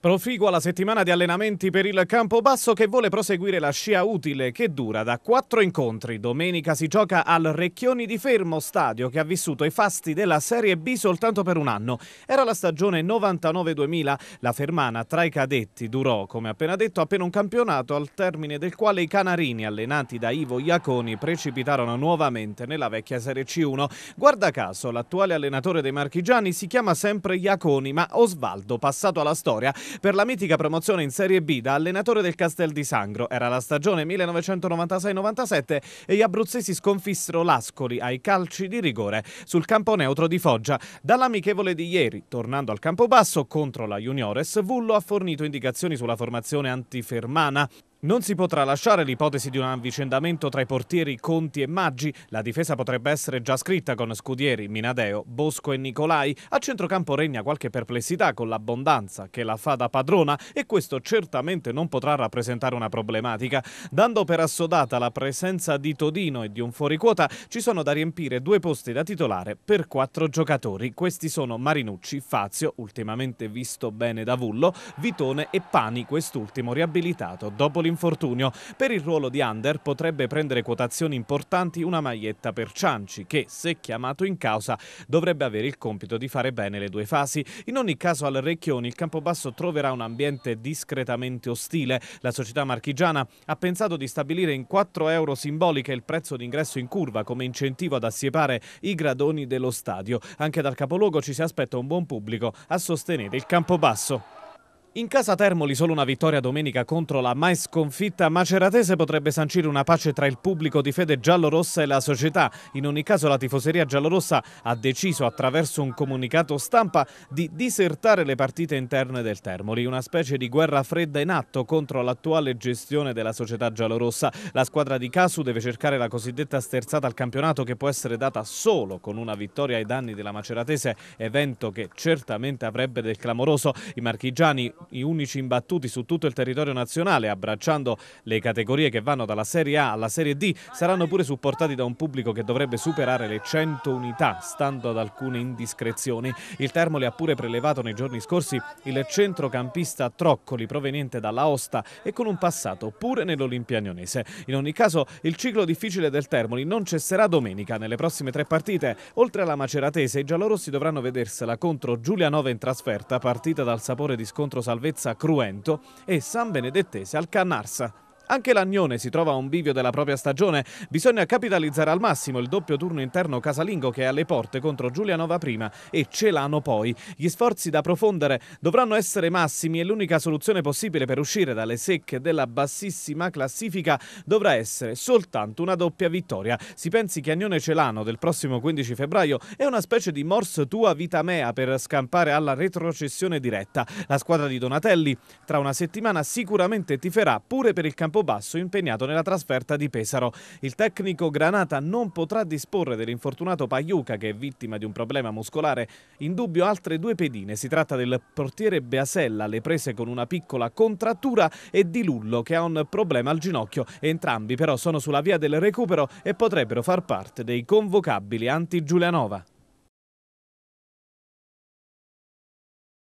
Proficua la settimana di allenamenti per il Campobasso che vuole proseguire la scia utile che dura da quattro incontri. Domenica si gioca al Recchioni di Fermo, stadio che ha vissuto i fasti della Serie B soltanto per un anno. Era la stagione 99-2000, la fermana tra i cadetti durò, come appena detto, appena un campionato al termine del quale i canarini allenati da Ivo Iaconi precipitarono nuovamente nella vecchia Serie C1. Guarda caso, l'attuale allenatore dei marchigiani si chiama sempre Iaconi, ma Osvaldo, passato alla storia, per la mitica promozione in Serie B da allenatore del Castel di Sangro. Era la stagione 1996-97 e gli abruzzesi sconfissero l'Ascoli ai calci di rigore sul campo neutro di Foggia. Dall'amichevole di ieri, tornando al campo basso contro la Juniores, Vullo ha fornito indicazioni sulla formazione antifermana. Non si potrà lasciare l'ipotesi di un avvicendamento tra i portieri Conti e Maggi. La difesa potrebbe essere già scritta con Scudieri, Minadeo, Bosco e Nicolai. A centrocampo regna qualche perplessità con l'abbondanza che la fa da padrona e questo certamente non potrà rappresentare una problematica. Dando per assodata la presenza di Todino e di un fuoriquota, ci sono da riempire due posti da titolare per quattro giocatori. Questi sono Marinucci, Fazio, ultimamente visto bene da Vullo, Vitone e Pani, quest'ultimo riabilitato dopo l'infortunio l'infortunio. Per il ruolo di under potrebbe prendere quotazioni importanti una maglietta per Cianci che, se chiamato in causa, dovrebbe avere il compito di fare bene le due fasi. In ogni caso al Recchioni il Campobasso troverà un ambiente discretamente ostile. La società marchigiana ha pensato di stabilire in 4 euro simboliche il prezzo d'ingresso in curva come incentivo ad assiepare i gradoni dello stadio. Anche dal capoluogo ci si aspetta un buon pubblico a sostenere il Campobasso. In casa Termoli solo una vittoria domenica contro la mai sconfitta Maceratese potrebbe sancire una pace tra il pubblico di fede giallorossa e la società. In ogni caso la tifoseria giallorossa ha deciso attraverso un comunicato stampa di disertare le partite interne del Termoli, una specie di guerra fredda in atto contro l'attuale gestione della società giallorossa. La squadra di Casu deve cercare la cosiddetta sterzata al campionato che può essere data solo con una vittoria ai danni della Maceratese, evento che certamente avrebbe del clamoroso. I marchigiani gli unici imbattuti su tutto il territorio nazionale, abbracciando le categorie che vanno dalla Serie A alla Serie D, saranno pure supportati da un pubblico che dovrebbe superare le 100 unità, stando ad alcune indiscrezioni. Il Termoli ha pure prelevato nei giorni scorsi il centrocampista Troccoli, proveniente dall'Aosta e con un passato pure nell'Olimpianionese. In ogni caso, il ciclo difficile del Termoli non cesserà domenica nelle prossime tre partite. Oltre alla Maceratese, i giallorossi dovranno vedersela contro Giulianova in trasferta, partita dal sapore di scontro salvezza Cruento e San Benedettese Canarsa, anche l'Agnone si trova a un bivio della propria stagione. Bisogna capitalizzare al massimo il doppio turno interno casalingo che è alle porte contro Giulianova prima e Celano poi. Gli sforzi da approfondere dovranno essere massimi e l'unica soluzione possibile per uscire dalle secche della bassissima classifica dovrà essere soltanto una doppia vittoria. Si pensi che Agnone Celano del prossimo 15 febbraio è una specie di morse tua vita mea per scampare alla retrocessione diretta. La squadra di Donatelli tra una settimana sicuramente tiferà pure per il campo Campobasso impegnato nella trasferta di Pesaro. Il tecnico Granata non potrà disporre dell'infortunato Pagliuca che è vittima di un problema muscolare. In dubbio altre due pedine. Si tratta del portiere Beasella le prese con una piccola contrattura e di Lullo che ha un problema al ginocchio. Entrambi però sono sulla via del recupero e potrebbero far parte dei convocabili anti-Giulianova.